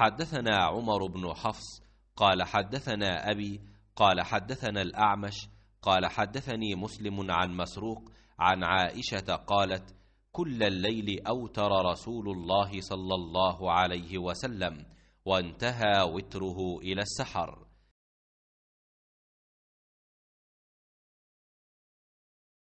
حدثنا عمر بن حفص قال حدثنا أبي قال حدثنا الأعمش قال حدثني مسلم عن مسروق عن عائشة قالت كل الليل أوتر رسول الله صلى الله عليه وسلم وانتهى وتره إلى السحر